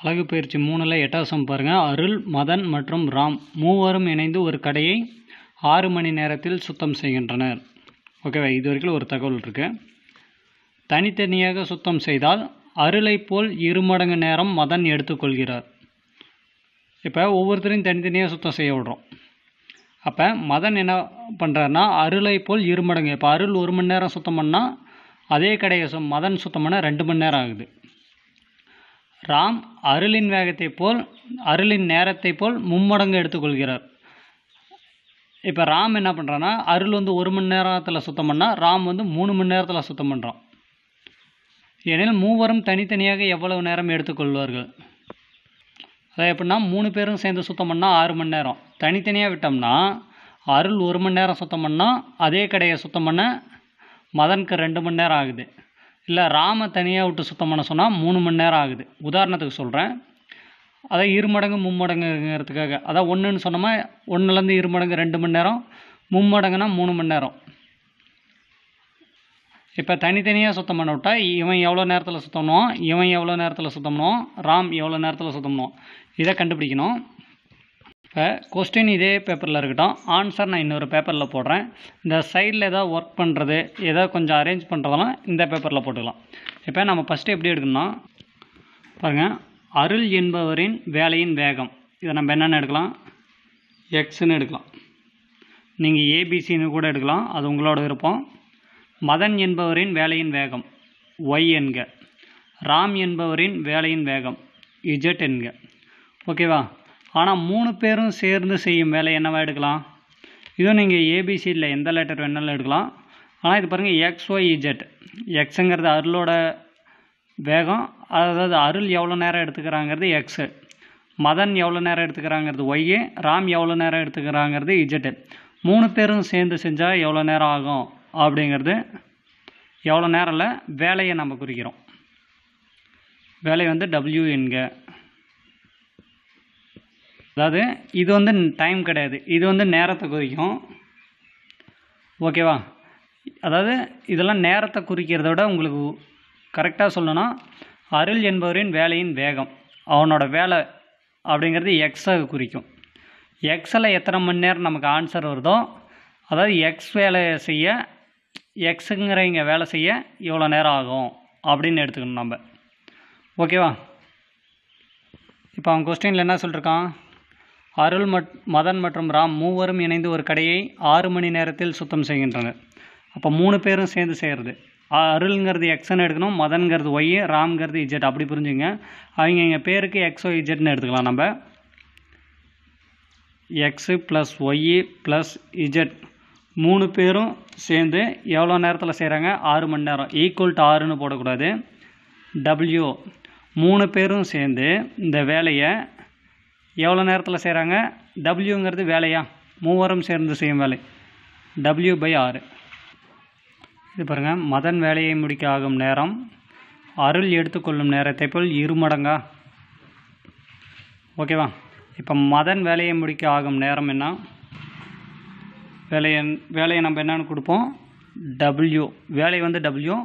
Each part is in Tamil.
அழகு பயிற்சி மூணில் எட்டாசம் பாருங்கள் அருள் மதன் மற்றும் ராம் மூவரும் இணைந்து ஒரு கடையை ஆறு மணி நேரத்தில் சுத்தம் செய்கின்றனர் ஓகேவா இது வரைக்கும் ஒரு தகவல் இருக்குது தனித்தனியாக சுத்தம் செய்தால் அருளை போல் இருமடங்கு நேரம் மதன் எடுத்துக்கொள்கிறார் இப்போ ஒவ்வொருத்தரையும் தனித்தனியாக சுத்தம் செய்ய விடுறோம் அப்போ மதன் என்ன பண்ணுறாருன்னா அருளை போல் இருமடங்கு இப்போ அருள் ஒரு மணி நேரம் சுத்தம் பண்ணால் அதே கடையை மதன் சுத்தம் பண்ணால் ரெண்டு மணி நேரம் ஆகுது ராம் அருளின் வேகத்தை போல் அருளின் நேரத்தை போல் மும்மடங்கு எடுத்துக்கொள்கிறார் இப்போ ராம் என்ன பண்ணுறான்னா அருள் வந்து ஒரு மணி நேரத்தில் சுத்தம் பண்ணால் ராம் வந்து மூணு மணி நேரத்தில் சுத்தம் பண்ணுறான் ஏனெனில் மூவரும் தனித்தனியாக எவ்வளவு நேரம் எடுத்துக்கொள்வார்கள் அதை எப்படின்னா மூணு பேரும் சேர்ந்து சுத்தம் பண்ணால் ஆறு மணி நேரம் தனித்தனியாக விட்டோம்னா அருள் ஒரு மணி நேரம் சுத்தம் பண்ணால் அதே கடையை சுத்தம் பண்ண மதனுக்கு ரெண்டு மணி நேரம் ஆகுது இல்லை ராமை தனியாக விட்டு சுத்தம் பண்ண சொன்னால் மூணு மணி நேரம் ஆகுது உதாரணத்துக்கு சொல்கிறேன் அதான் இருமடங்கு மும்மடங்குங்கிறதுக்காக அதான் ஒன்றுன்னு சொன்னோமா ஒன்றுலேருந்து இருமடங்கு ரெண்டு மணி நேரம் மும்மடங்குனா மூணு மணி நேரம் இப்போ தனித்தனியாக சுத்தம் பண்ண விட்டால் இவன் எவ்வளோ நேரத்தில் சுத்தம் இவன் எவ்வளோ நேரத்தில் சுத்தம் ராம் எவ்வளோ நேரத்தில் சுத்தம் இதை கண்டுபிடிக்கணும் இப்போ கொஸ்டின் இதே பேப்பரில் இருக்கட்டும் ஆன்சர் நான் இன்னொரு பேப்பரில் போடுறேன் இந்த சைடில் ஏதாவது ஒர்க் பண்ணுறது ஏதாவது கொஞ்சம் அரேஞ்ச் பண்ணுறதெல்லாம் இந்த பேப்பரில் போட்டுக்கலாம் இப்போ நம்ம ஃபஸ்ட்டு எப்படி எடுக்கணும்னா பாருங்கள் அருள் என்பவரின் வேலையின் வேகம் இதை நம்ம என்னென்ன எடுக்கலாம் எக்ஸ்ன்னு எடுக்கலாம் நீங்கள் ஏபிசின்னு கூட எடுக்கலாம் அது உங்களோட விருப்பம் மதன் என்பவரின் வேலையின் வேகம் ஒய் என்க ராம் என்பவரின் வேலையின் வேகம் இஜட் என்க ஓகேவா ஆனால் மூணு பேரும் சேர்ந்து செய்யும் வேலை என்னவாக எடுக்கலாம் இதுவும் நீங்கள் ஏபிசியில் எந்த லெட்டர் வேணாலும் எடுக்கலாம் ஆனால் இது பாருங்கள் எக்ஸ் ஒய் இஜெட் எக்ஸுங்கிறது அருளோட வேகம் அதாவது அருள் எவ்வளோ நேரம் எடுத்துக்கிறாங்கிறது எக்ஸு மதன் எவ்வளோ நேரம் எடுத்துக்கிறாங்கிறது ஒய்யு ராம் எவ்வளோ நேரம் எடுத்துக்கிறாங்கிறது இஜெட்டு மூணு பேரும் சேர்ந்து செஞ்சால் எவ்வளோ நேரம் ஆகும் அப்படிங்கிறது எவ்வளோ நேரம் இல்லை வேலையை நம்ம குறிக்கிறோம் வேலை வந்து டபிள்யூ என்க அதாவது இது வந்து டைம் கிடையாது இது வந்து நேரத்தை குறிக்கும் ஓகேவா அதாவது இதெல்லாம் நேரத்தை குறிக்கிறத விட உங்களுக்கு கரெக்டாக சொல்லணும் அருள் என்பவரின் வேலையின் வேகம் அவனோட வேலை அப்படிங்கிறது எக்ஸை குறிக்கும் எக்ஸில் எத்தனை மணி நேரம் நமக்கு ஆன்சர் வருதோ அதாவது எக்ஸ் வேலை செய்ய எக்ஸுங்கிறவங்க வேலை செய்ய இவ்வளோ நேரம் ஆகும் அப்படின்னு எடுத்துக்கணும் நம்ம ஓகேவா இப்போ அவன் கொஸ்டினில் என்ன சொல்லிருக்கான் அருள் மட் மதன் மற்றும் ராம் மூவரும் இணைந்து ஒரு கடையை ஆறு மணி நேரத்தில் சுத்தம் செய்கின்றனர் அப்போ மூணு பேரும் சேர்ந்து செய்கிறது அருள்ங்கிறது எக்ஸ்ன்னு எடுக்கணும் மதன்கிறது ஒய் ராம்ங்கிறது இஜெட் அப்படி புரிஞ்சுங்க அவங்க எங்கள் பேருக்கு எக்ஸோ இஜெட்னு எடுத்துக்கலாம் நம்ம X plus Y plus Z மூணு பேரும் சேர்ந்து எவ்வளோ நேரத்தில் செய்கிறாங்க ஆறு மணி நேரம் ஈக்குவல் டு ஆறுன்னு போடக்கூடாது டபிள்யூ மூணு பேரும் சேர்ந்து இந்த வேலையை எவ்வளோ நேரத்தில் செய்கிறாங்க டபிள்யூங்கிறது வேலையா மூவரும் சேர்ந்து செய்யும் வேலை டபிள்யூ பை ஆறு இது பாருங்கள் மதன் வேலையை முடிக்க ஆகும் நேரம் அருள் எடுத்துக்கொள்ளும் நேரத்தை போல் இருமடங்கா ஓகேவா இப்போ மதன் வேலையை முடிக்க ஆகும் நேரம் என்ன வேலையை வேலையை நம்ம என்னென்னு கொடுப்போம் டபிள்யூ வேலை வந்து டபிள்யூ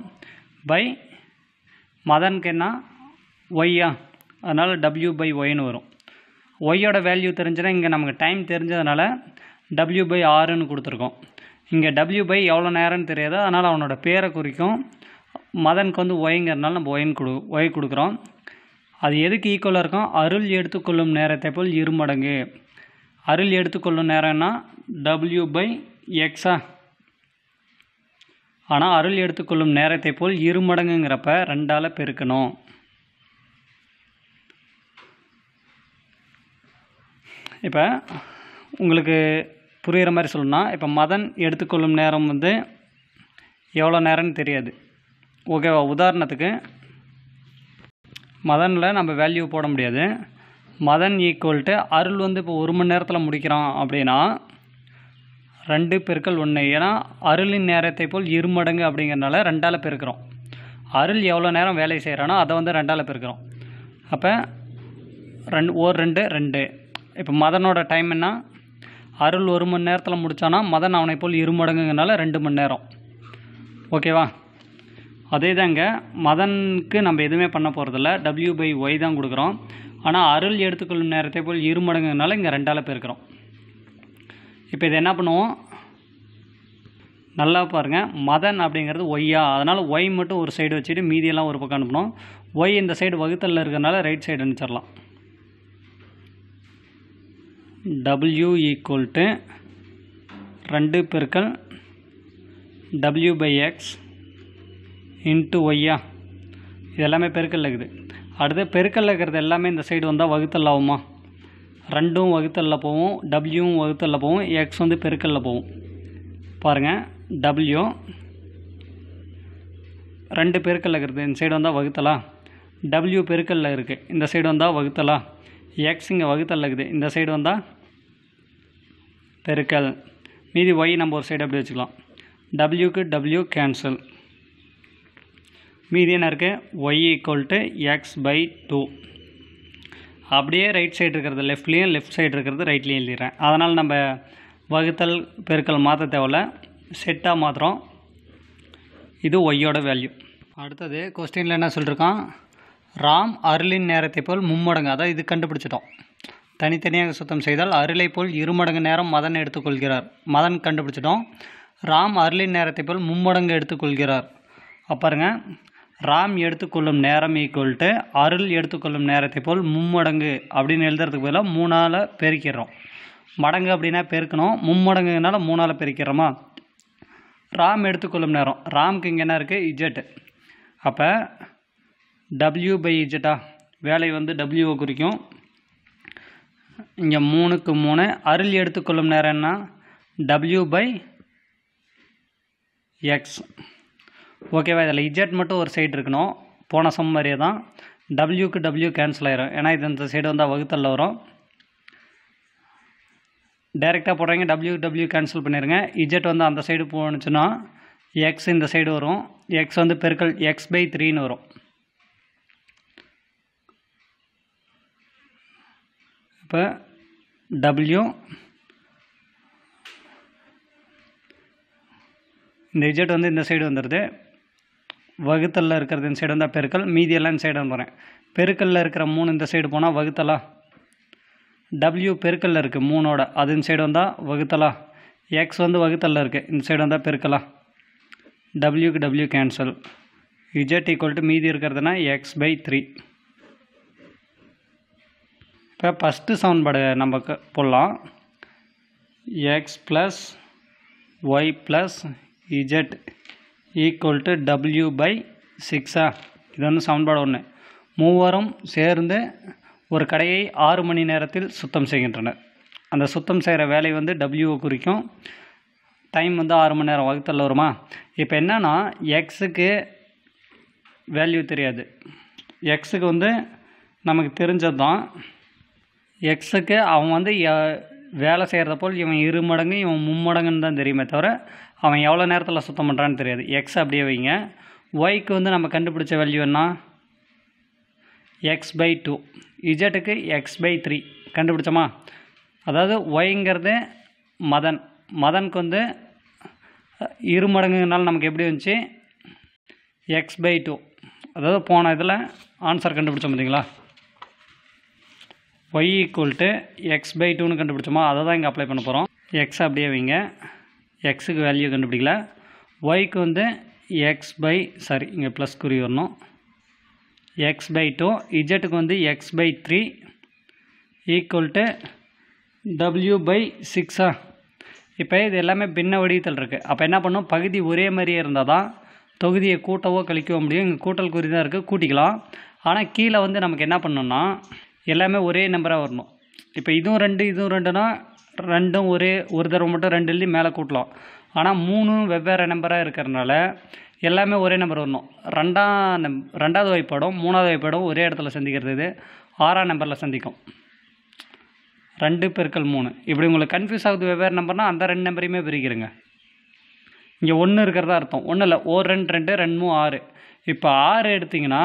பை மதனுக்கு என்ன ஒய்யா அதனால் டபிள்யூ பை ஒய்னு வரும் ஒய்யோட வேல்யூ தெரிஞ்சுன்னா இங்கே நமக்கு டைம் தெரிஞ்சதுனால டபிள்யூ பை ஆறுன்னு கொடுத்துருக்கோம் இங்கே டபிள்யூ பை எவ்வளோ நேரம்னு தெரியாது அதனால் அவனோட பேரை குறிக்கும் மதனுக்கு வந்து ஒய்ங்கிறதுனால நம்ம ஒயின் கொடு ஒய் கொடுக்குறோம் அது எதுக்கு ஈக்குவலாக இருக்கும் அருள் எடுத்துக்கொள்ளும் நேரத்தை போல் இருமடங்கு அருள் எடுத்துக்கொள்ளும் நேரம்னா டபிள்யூ பை எக்ஸா ஆனால் அருள் எடுத்துக்கொள்ளும் நேரத்தை போல் இருமடங்குங்கிறப்ப ரெண்டால் பெருக்கணும் இப்போ உங்களுக்கு புரிகிற மாதிரி சொல்லணும்னா இப்போ மதன் எடுத்துக்கொள்ளும் நேரம் வந்து எவ்வளோ நேரம்னு தெரியாது ஓகேவா உதாரணத்துக்கு மதனில் நம்ம வேல்யூ போட முடியாது மதன் ஈக்குவல்ட்டு அருள் வந்து இப்போ ஒரு மணி நேரத்தில் முடிக்கிறான் அப்படின்னா ரெண்டு பெருக்கள் ஒன்று ஏன்னா அருளின் நேரத்தை போல் இருமடங்கு அப்படிங்கிறனால ரெண்டால் பெருக்கிறோம் அருள் எவ்வளோ நேரம் வேலை செய்கிறானோ அதை வந்து ரெண்டால் பெருக்கிறோம் அப்போ ரெண்டு ஓர் ரெண்டு ரெண்டு இப்போ மதனோட டைம் என்ன அருள் ஒரு மணி நேரத்தில் முடித்தானா மதன் அவனை போல் இரு மடங்குங்கனால ரெண்டு மணி நேரம் ஓகேவா அதே தாங்க மதனுக்கு நம்ம எதுவுமே பண்ண போகிறதில்ல டபிள்யூ பை ஒய் தான் கொடுக்குறோம் ஆனால் அருள் எடுத்துக்கொள்ளும் நேரத்தை போல் இரு மடங்குனால இங்கே ரெண்டால் இருக்கிறோம் இப்போ இது என்ன பண்ணுவோம் நல்லா பாருங்கள் மதன் அப்படிங்கிறது ஒய்யா அதனால் ஒய் மட்டும் ஒரு சைடு வச்சுட்டு மீதியெல்லாம் ஒரு பக்கம் அனுப்பணும் ஒய் இந்த சைடு வகுத்தலில் இருக்கிறனால ரைட் சைடு அனுப்பிச்சிடலாம் W equal to ரெண்டு பெருக்கல் W by X இன்ட்டு ஒய்யா இது எல்லாமே பெருக்கல்லைக்குது இருக்குது அடுத்து இருக்கிறது எல்லாமே இந்த சைடு வந்தால் வகுத்தல் ஆகுமா ரெண்டும் வகுத்தல்ல போவும் டபிள்யூவும் வகுத்தல்ல போவும் எக்ஸ் வந்து பெருக்கல்ல போவும் பாருங்கள் டபிள்யூ ரெண்டு பெருக்கல்ல இந்த சைடு வந்தால் வகுத்தலா டபிள்யூ பெருக்கல்ல இருக்குது இந்த சைடு வந்தால் வகுத்தலா எக்ஸ் இங்கே வகுத்தல் இருக்குது இந்த சைடு வந்தால் பெருக்கல் மீதி ஒய் நம்ம ஒரு சைடு அப்படி வச்சுக்கலாம் டபிள்யூக்கு W கேன்சல் மீதி என்ன இருக்குது Y equal to X by two அப்படியே ரைட் சைடு இருக்கிறது லெஃப்ட்லேயும் லெஃப்ட் சைடு இருக்கிறது ரைட்லேயும் எழுதிடுறேன் அதனால் நம்ம வகுத்தல் பெருக்கல் மாற்ற தேவையில்ல செட்டாக மாத்திரம் இது ஒய்யோட வேல்யூ அடுத்தது கொஸ்டினில் என்ன சொல்லியிருக்கான் ராம் அருளின் நேரத்தை போல் மும்மடங்கு அதாவது இது கண்டுபிடிச்சிட்டோம் தனித்தனியாக சுத்தம் செய்தால் அருளை போல் இருமடங்கு நேரம் மதன் எடுத்துக்கொள்கிறார் மதன் கண்டுபிடிச்சிட்டோம் ராம் அருளின் நேரத்தை போல் மும்மடங்கு எடுத்துக்கொள்கிறார் அப்பாருங்க ராம் எடுத்துக்கொள்ளும் நேரம் ஈக்குவல்ட்டு அருள் எடுத்துக்கொள்ளும் நேரத்தை போல் மும்மடங்கு அப்படின்னு எழுதுறதுக்கு பதிலாக மூணால் பெருக்கிறோம் மடங்கு அப்படின்னா பெருக்கணும் மும்மடங்குனால மூணால் பெருக்கிறோமா ராம் எடுத்துக்கொள்ளும் நேரம் ராம்க்கு இங்கே என்ன இருக்குது இஜெட்டு அப்போ டபிள்யூ பை இஜட்டா வேலை வந்து டபிள்யூவை குறிக்கும் இங்கே மூணுக்கு மூணு அருள் எடுத்துக்கொள்ளும் நேரம் என்ன டபிள்யூ பை எக்ஸ் ஓகேவா இதில் இஜெட் மட்டும் ஒரு சைடு இருக்கணும் போன சம் மாதிரியே தான் டபிள்யூக்கு டபிள்யூ கேன்சல் ஆயிரும் ஏன்னா இது இந்த சைடு வந்தால் வகுத்தலில் வரும் டைரெக்டாக போடுறீங்க டபிள்யூ டபிள்யூ கேன்சல் பண்ணிடுங்க இஜெட் வந்து அந்த சைடு போணுச்சுன்னா எக்ஸ் இந்த சைடு வரும் எக்ஸ் வந்து பெருக்கல் எக்ஸ் பை த்ரீன்னு வரும் இப்போ டபிள்யூ இந்த இஜெட் வந்து இந்த சைடு வந்துடுது வகுத்தலில் இருக்கிறது இந்த சைடு வந்தால் பெருக்கல் மீதியெல்லாம் இந்த சைடு போகிறேன் பெருக்கல்ல இருக்கிற மூணு இந்த சைடு போனால் வகுத்தலா டபிள்யூ பெருக்கல்ல இருக்குது மூணோட அது இந்த சைடு வந்தால் வகுத்தலா எக்ஸ் வந்து வகுத்தலில் இருக்குது இந்த சைடு வந்தால் பெருக்கலா டபிள்யூக்கு W cancel Z equal to மீதி இருக்கிறதுனா எக்ஸ் பை த்ரீ இப்போ ஃபஸ்ட்டு சமன்பாடு நம்ம போடலாம் X plus Y plus Z equal to W by சிக்ஸா இது வந்து சமன்பாடு ஒன்று மூவரும் சேர்ந்து ஒரு கடையை ஆறு மணி நேரத்தில் சுத்தம் செய்கின்றனர் அந்த சுத்தம் செய்கிற வேலை வந்து டபிள்யூவை குறிக்கும் டைம் வந்து ஆறு மணி நேரம் வகுத்தல் வருமா இப்போ என்னென்னா எக்ஸுக்கு வேல்யூ தெரியாது எக்ஸுக்கு வந்து நமக்கு தெரிஞ்சது தான் எக்ஸுக்கு அவன் வந்து வேலை செய்கிறத போல் இவன் இரு மடங்கு இவன் மும்மடங்குன்னு தான் தெரியுமே தவிர அவன் எவ்வளோ நேரத்தில் சுத்தம் பண்ணுறான்னு தெரியாது எக்ஸ் அப்படியே வைங்க ஒய்க்கு வந்து நம்ம கண்டுபிடிச்ச வேல்யூ என்ன எக்ஸ் பை டூ இஜட்டுக்கு எக்ஸ் பை த்ரீ கண்டுபிடிச்சோமா அதாவது ஒய்ங்கிறது மதன் மதனுக்கு வந்து இரு மடங்குனால நமக்கு எப்படி வந்துச்சு எக்ஸ் பை டூ அதாவது போன இதில் ஆன்சர் கண்டுபிடிச்சோம் பார்த்தீங்களா y equal to X by டூன்னு கண்டுபிடிச்சோமோ அதை தான் இங்கே அப்ளை பண்ண போகிறோம் எக்ஸ் அப்படியே வைங்க எக்ஸுக்கு வேல்யூ கண்டுபிடிக்கல ஒய்க்கு வந்து எக்ஸ் பை சாரி இங்கே ப்ளஸ் குறி வரணும் எக்ஸ் பை டூ இஜெட்டுக்கு வந்து X by three equal to W by சிக்ஸா இப்போ இது எல்லாமே பின்ன வடிவத்தில் இருக்குது அப்போ என்ன பண்ணும் பகுதி ஒரே மாதிரியே இருந்தால் தான் தொகுதியை கூட்டவோ கழிக்கவோ முடியும் இங்கே கூட்டல் குறி தான் இருக்குது கூட்டிக்கலாம் ஆனால் கீழே வந்து நமக்கு என்ன பண்ணணும்னா எல்லாமே ஒரே நம்பராக வரணும் இப்போ இதுவும் ரெண்டு இதுவும் ரெண்டுனா ரெண்டும் ஒரே ஒரு தடவை மட்டும் ரெண்டு எழுதி மேலே கூட்டலாம் ஆனால் மூணும் வெவ்வேறு நம்பராக இருக்கிறனால எல்லாமே ஒரே நம்பர் வரணும் ரெண்டாம் நம் ரெண்டாவது வாய்ப்பாடும் மூணாவது வாய்ப்பாடும் ஒரே இடத்துல சந்திக்கிறது இது ஆறாம் நம்பரில் சந்திக்கும் ரெண்டு பெருக்கள் மூணு இப்படி உங்களுக்கு கன்ஃபியூஸ் ஆகுது வெவ்வேறு நம்பர்னால் அந்த ரெண்டு நம்பரையுமே பிரிக்கிறேங்க இங்கே ஒன்று இருக்கிறதா அர்த்தம் ஒன்றும் இல்லை ஓர் ரெண்டு ரெண்டு ரெண்டு மூணு ஆறு இப்போ ஆறு எடுத்திங்கன்னா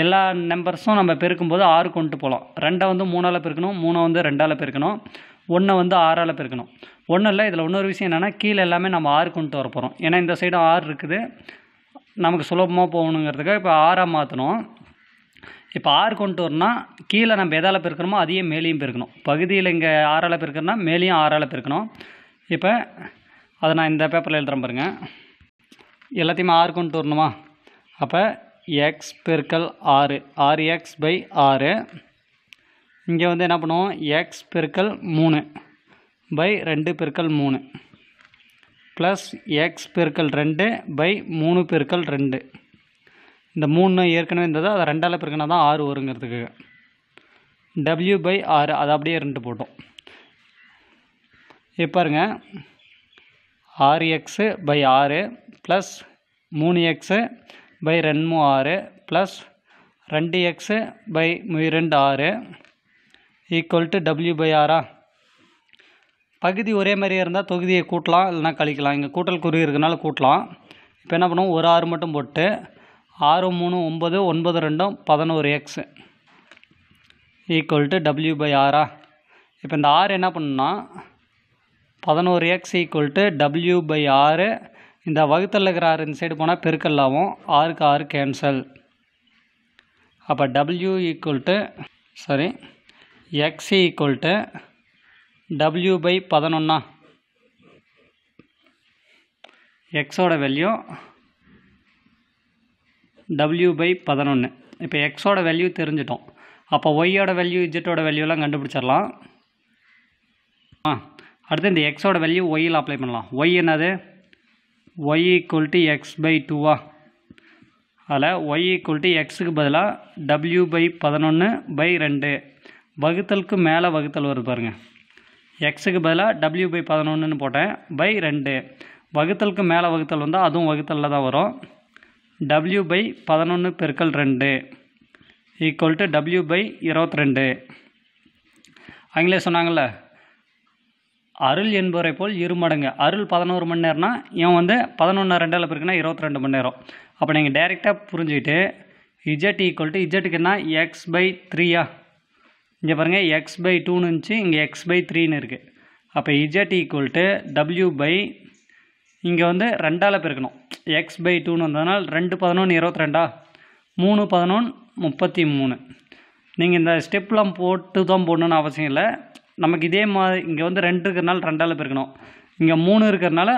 எல்லா நம்பர்ஸும் நம்ம பெருக்கும்போது ஆறு கொண்டு போகலாம் ரெண்டை வந்து மூணால் பெருக்கணும் மூணை வந்து ரெண்டால் பெருக்கணும் ஒன்றை வந்து ஆறால் பெருக்கணும் ஒன்றும் இல்லை இதில் இன்னொரு விஷயம் என்னென்னா கீழே எல்லாமே நம்ம ஆறு கொண்டு வர போகிறோம் ஏன்னா இந்த சைடும் ஆறு இருக்குது நமக்கு சுலபமாக போகணுங்கிறதுக்காக இப்போ ஆறாக மாற்றணும் இப்போ ஆறு கொண்டு வரணும்னா கீழே நம்ம எதால் பெருக்கணுமோ அதையும் மேலேயும் பெருக்கணும் பகுதியில் இங்கே ஆறால் பெருக்கணும்னா மேலேயும் ஆறால் பெருக்கணும் இப்போ அதை நான் இந்த பேப்பரில் எழுதுகிறேன் பாருங்கள் எல்லாத்தையுமே ஆறு கொண்டு வரணுமா அப்போ எக்ஸ் பெருக்கல் ஆறு ஆறு எக்ஸ் பை ஆறு இங்கே வந்து என்ன பண்ணுவோம் எக்ஸ் பெருக்கல் மூணு பை ரெண்டு பெருக்கல் மூணு ப்ளஸ் எக்ஸ் பெருக்கல் ரெண்டு பை மூணு பெருக்கல் ரெண்டு இந்த மூணு ஏற்கனவே இருந்தது அதை ரெண்டால் பெருக்கினா தான் ஆறு வருங்கிறதுக்கு டபிள்யூ பை ஆறு அதை அப்படியே ரெண்டு போட்டோம் பாருங்க ஆறு எக்ஸு பை ஆறு ப்ளஸ் மூணு எக்ஸு பை ரெண்டு ஆறு ப்ளஸ் ரெண்டு எக்ஸு பை ரெண்டு ஆறு ஈக்குவல் டு டபிள்யூ பை ஆறா பகுதி ஒரே மாதிரியே இருந்தால் தொகுதியை கூட்டலாம் இல்லைனா கழிக்கலாம் இங்கே கூட்டல் குறி இருக்கனால கூட்டலாம் இப்போ என்ன பண்ணுவோம் ஒரு ஆறு மட்டும் போட்டு ஆறு மூணு ஒம்பது ஒன்பது ரெண்டும் பதினோரு X equal to W by ஆறா இப்போ இந்த ஆறு என்ன பண்ணுன்னா பதினோரு X equal to W by ஆறு இந்த வகுத்தல் இருக்கிற ஆறு இந்த சைடு போனால் பெருக்கல்லாவும் ஆறுக்கு ஆறு கேன்சல் அப்போ W equal to sorry X equal to W by பதினொன்னா எக்ஸோட வேல்யூ டபிள்யூ பை பதினொன்று இப்போ எக்ஸோட வேல்யூ தெரிஞ்சிட்டோம் அப்போ ஒய்யோட வேல்யூ இஜெட்டோட வேல்யூலாம் கண்டுபிடிச்சிடலாம் ஆ அடுத்து இந்த எக்ஸோட வேல்யூ ஒய்யில் அப்ளை பண்ணலாம் ஒய் என்னது Y equal to X by டூவா அதில் ஒய் ஈக்குவல் டு எக்ஸுக்கு பதிலாக டபிள்யூ பை பதினொன்று பை ரெண்டு வகுத்தலுக்கு மேலே வகுத்தல் வருது பாருங்கள் எக்ஸுக்கு பதிலாக டபிள்யூ பை பதினொன்றுன்னு போட்டேன் பை ரெண்டு வகுத்தலுக்கு மேலே வகுத்தல் வந்தால் அதுவும் வகுத்தலில் தான் வரும் டபிள்யூ பை பதினொன்று பெருக்கல் ரெண்டு ஈக்குவல் டு டபிள்யூ பை இருபத்தி ரெண்டு அவங்களே சொன்னாங்கள்ல அருள் என்பவரை போல் இரு மடங்கு அருள் பதினோரு மணி நேரம்னா இவன் வந்து பதினொன்று ரெண்டால் பிறகுனா இருபத்தி ரெண்டு மணி நேரம் அப்போ நீங்கள் டைரெக்டாக புரிஞ்சுக்கிட்டு இஜெட் ஈக்குவல் டு என்ன எக்ஸ் பை த்ரீயா இங்கே பாருங்கள் எக்ஸ் பை டூன்னு இருந்துச்சு இங்கே எக்ஸ் பை த்ரீன்னு இருக்குது அப்போ Z equal to W by இங்கே வந்து ரெண்டால் பெருக்கணும் எக்ஸ் பை டூன்னு வந்ததுனால் ரெண்டு பதினொன்று இருபத்தி ரெண்டா மூணு பதினொன்று முப்பத்தி மூணு நீங்கள் இந்த ஸ்டெப்லாம் போட்டு தான் போடணுன்னு அவசியம் இல்லை நமக்கு இதே மாதிரி இங்கே வந்து ரெண்டு இருக்கிறனால ரெண்டால் பெருக்கணும் இங்கே மூணு இருக்கிறனால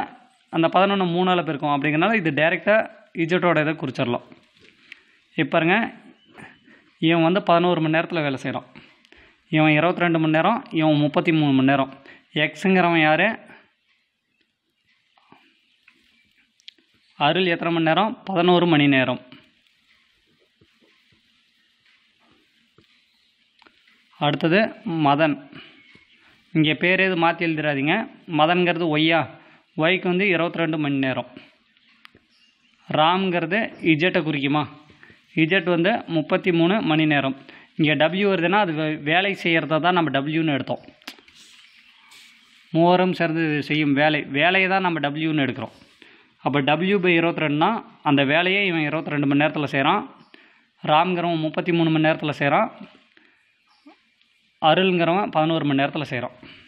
அந்த பதினொன்று மூணால் பெருக்கும் அப்படிங்கிறனால இது டைரெக்டாக இஜெட்டோட இதை குறிச்சிடலாம் இப்போருங்க இவன் வந்து பதினோரு மணி நேரத்தில் வேலை செய்கிறான் இவன் இருபத்தி ரெண்டு மணி நேரம் இவன் முப்பத்தி மூணு மணி நேரம் எக்ஸுங்கிறவன் யார் அருள் எத்தனை மணி நேரம் பதினோரு மணி நேரம் அடுத்தது மதன் இங்கே பேர் எதுவும் மாற்றி எழுதிடாதீங்க மதன்கிறது ஒய்யா ஒய்க்கு வந்து இருபத்தி ரெண்டு மணி நேரம் ராம்ங்கிறது இஜெட்டை குறிக்குமா இஜெட் வந்து முப்பத்தி மூணு மணி நேரம் இங்கே டபிள்யூ வருதுன்னா அது வேலை செய்கிறத தான் நம்ம டபிள்யூன்னு எடுத்தோம் மூவரும் சேர்ந்து செய்யும் வேலை வேலையை தான் நம்ம டபிள்யூன்னு எடுக்கிறோம் அப்போ டபிள்யூ பை இருபத்தி ரெண்டுனா அந்த வேலையை இவன் இருபத்தி ரெண்டு மணி நேரத்தில் செய்கிறான் ராம்கிறவன் முப்பத்தி மூணு மணி நேரத்தில் செய்கிறான் அருள்ங்கிறவன் பதினோரு மணி நேரத்தில் செய்கிறோம்